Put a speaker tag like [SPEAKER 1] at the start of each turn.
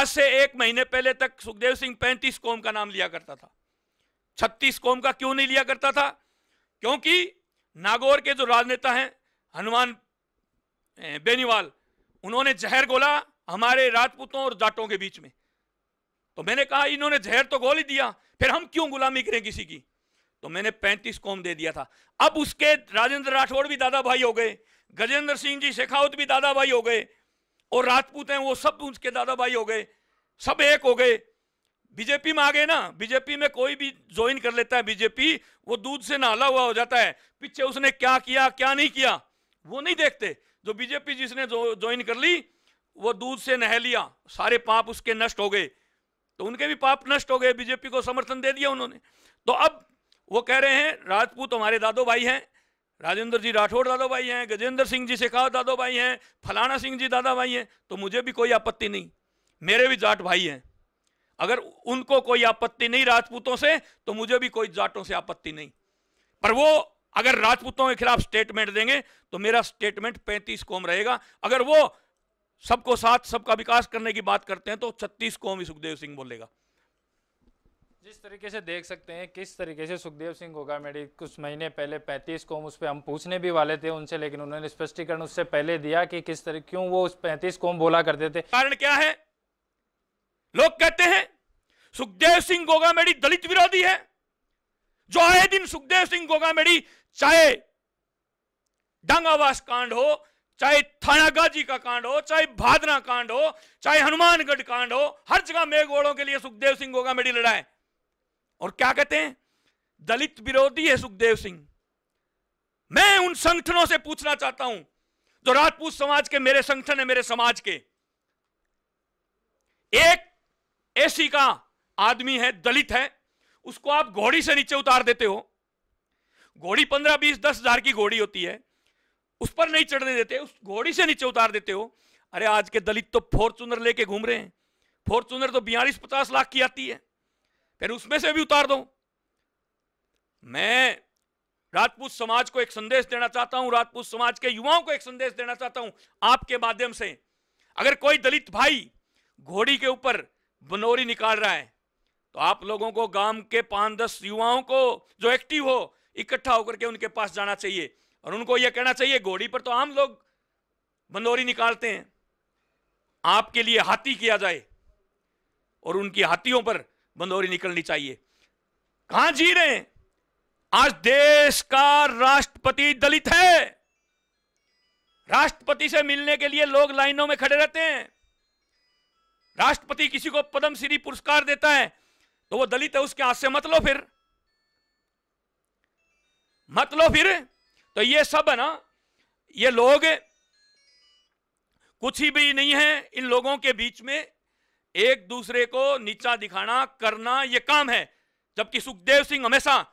[SPEAKER 1] आज से एक महीने पहले तक सुखदेव सिंह पैंतीस कौम का नाम लिया करता था छत्तीस कौम का क्यों नहीं लिया करता था क्योंकि नागौर के जो राजनेता हैं हनुमान बेनीवाल उन्होंने जहर गोला हमारे राजपूतों और जाटों के बीच में तो मैंने कहा इन्होंने जहर तो गोल ही दिया फिर हम क्यों गुलामी करें किसी की तो मैंने पैंतीस कौम दे दिया था अब उसके राजेंद्र राठौड़ भी दादा भाई हो गए गजेंद्र सिंह जी शेखावत भी दादा भाई हो गए और राजपूत हैं वो सब उनके दादा भाई हो गए सब एक हो गए बीजेपी में आ गए ना बीजेपी में कोई भी ज्वाइन कर लेता है बीजेपी वो दूध से नाला हुआ हो जाता है पीछे उसने क्या किया क्या नहीं किया वो नहीं देखते जो बीजेपी जिसने ज्वाइन कर ली वो दूध से नह लिया सारे पाप उसके नष्ट हो गए तो उनके भी पाप नष्ट हो गए बीजेपी को समर्थन दे दिया उन्होंने तो अब वो कह रहे हैं राजपूत हमारे दादो भाई हैं राजेंद्र जी राठौड़ दादा भाई हैं गजेंद्र सिंह जी शेखावत दादा भाई हैं फलाना सिंह जी दादा भाई हैं तो मुझे भी कोई आपत्ति नहीं मेरे भी जाट भाई हैं अगर उनको कोई आपत्ति नहीं राजपूतों से तो मुझे भी कोई जाटों से आपत्ति नहीं पर वो अगर राजपूतों के खिलाफ स्टेटमेंट देंगे तो मेरा स्टेटमेंट पैंतीस कौम रहेगा अगर वो सबको साथ सबका विकास करने की बात करते हैं तो छत्तीस कौम ही सुखदेव सिंह बोलेगा जिस तरीके से देख सकते हैं किस तरीके से सुखदेव सिंह होगा मेडी कुछ महीने पहले 35 को उस पर हम पूछने भी वाले थे उनसे लेकिन उन्होंने स्पष्टीकरण उससे पहले दिया कि किस तरह क्यों वो उस पैंतीस कोम बोला करते थे कारण क्या है लोग कहते हैं सुखदेव सिंह गोगा मेडी दलित विरोधी है जो आए दिन सुखदेव सिंह गोगा मेडी चाहे डांगावास कांड हो चाहे थानागाजी का कांड हो चाहे भादना कांड हो चाहे हनुमानगढ़ कांड हो हर जगह मेघोड़ों के लिए सुखदेव सिंह गोगा मेडी लड़ाए और क्या कहते हैं दलित विरोधी है सुखदेव सिंह मैं उन संगठनों से पूछना चाहता हूं जो राजपूत समाज के मेरे संगठन है मेरे समाज के एक एसी का आदमी है दलित है उसको आप घोड़ी से नीचे उतार देते हो घोड़ी पंद्रह बीस दस हजार की घोड़ी होती है उस पर नहीं चढ़ने देते उस घोड़ी से नीचे उतार देते हो अरे आज के दलित तो फॉर्चूनर लेके घूम रहे हैं फॉर्चूनर तो बयालीस पचास लाख की आती है फिर उसमें से भी उतार दो मैं राजपूत समाज को एक संदेश देना चाहता हूं राजपूत समाज के युवाओं को एक संदेश देना चाहता हूं आपके माध्यम से अगर कोई दलित भाई घोड़ी के ऊपर बनोरी निकाल रहा है तो आप लोगों को गांव के पांच दस युवाओं को जो एक्टिव हो इकट्ठा होकर के उनके पास जाना चाहिए और उनको यह कहना चाहिए घोड़ी पर तो आम लोग बनोरी निकालते हैं आपके लिए हाथी किया जाए और उनकी हाथियों पर बंदोरी निकलनी चाहिए कहां जी रहे हैं आज देश का राष्ट्रपति दलित है राष्ट्रपति से मिलने के लिए लोग लाइनों में खड़े रहते हैं राष्ट्रपति किसी को पद्म श्री पुरस्कार देता है तो वो दलित है उसके हाथ से मत लो फिर मत लो फिर तो ये सब है ना ये लोग कुछ ही भी नहीं है इन लोगों के बीच में एक दूसरे को नीचा दिखाना करना यह काम है जबकि सुखदेव सिंह हमेशा